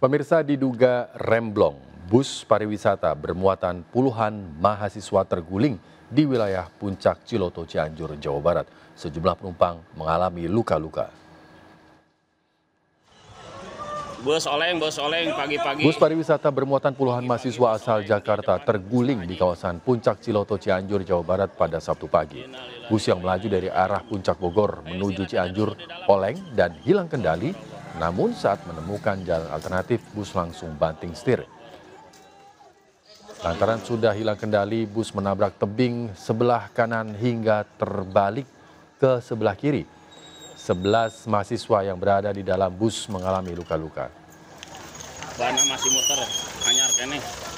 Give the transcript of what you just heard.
Pemirsa diduga remblong, bus pariwisata bermuatan puluhan mahasiswa terguling di wilayah puncak Ciloto Cianjur, Jawa Barat. Sejumlah penumpang mengalami luka-luka. Bus oleng, bus oleng, pagi-pagi. Bus pariwisata bermuatan puluhan mahasiswa asal Jakarta terguling di kawasan puncak Ciloto Cianjur, Jawa Barat pada Sabtu pagi. Bus yang melaju dari arah puncak Bogor menuju Cianjur oleng dan hilang kendali namun saat menemukan jalan alternatif, bus langsung banting setir. Lantaran sudah hilang kendali, bus menabrak tebing sebelah kanan hingga terbalik ke sebelah kiri. 11 mahasiswa yang berada di dalam bus mengalami luka-luka. Bana masih muter, hanya kene.